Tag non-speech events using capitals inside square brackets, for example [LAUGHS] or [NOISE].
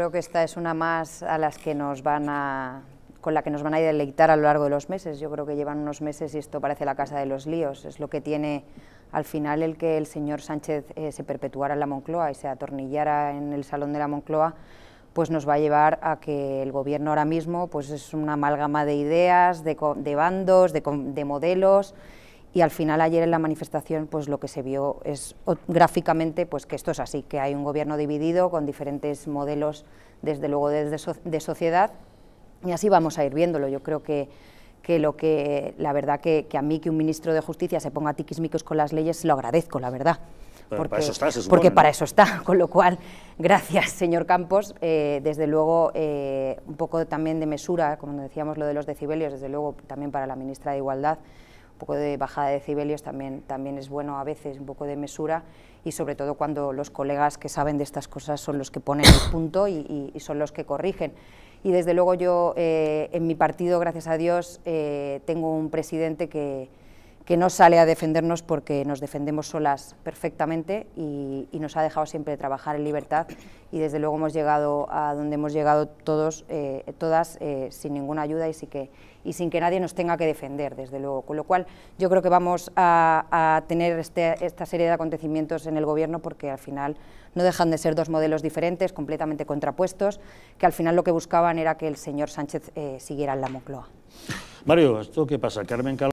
Creo que esta es una más a las que nos van a, con la que nos van a deleitar a lo largo de los meses. Yo creo que llevan unos meses y esto parece la casa de los líos. Es lo que tiene al final el que el señor Sánchez eh, se perpetuara en la Moncloa y se atornillara en el salón de la Moncloa, pues nos va a llevar a que el gobierno ahora mismo pues es una amalgama de ideas, de, bandos, de, de modelos y al final ayer en la manifestación pues lo que se vio es gráficamente pues que esto es así, que hay un gobierno dividido con diferentes modelos desde luego desde de sociedad y así vamos a ir viéndolo. Yo creo que, que lo que la verdad que, a mí que un ministro de Justicia se ponga tiquismicos con las leyes lo agradezco, la verdad. porque, para eso está, para eso está, [LAUGHS] con lo cual, gracias, señor Campos. Eh, desde luego, eh, un poco también de mesura, como decíamos lo de los decibelios, desde luego también para la ministra de Igualdad, un poco de bajada de decibelios también, también es bueno a veces, un poco de mesura y sobre todo cuando los colegas que saben de estas cosas son los que ponen el punto y, son los que corrigen. Y desde luego yo eh, en mi partido, gracias a Dios, eh, tengo un presidente que, que no sale a defendernos porque nos defendemos solas perfectamente y, nos ha dejado siempre trabajar en libertad y desde luego hemos llegado a donde hemos llegado todos, eh, todas eh, sin ninguna ayuda y, sin que nadie nos tenga que defender, desde luego. Con lo cual yo creo que vamos a, tener este, esta serie de acontecimientos en el Gobierno porque al final no dejan de ser dos modelos diferentes, completamente contrapuestos, que al final lo que buscaban era que el señor Sánchez eh, siguiera en la Mocloa. Mario, ¿esto qué pasa? Carmen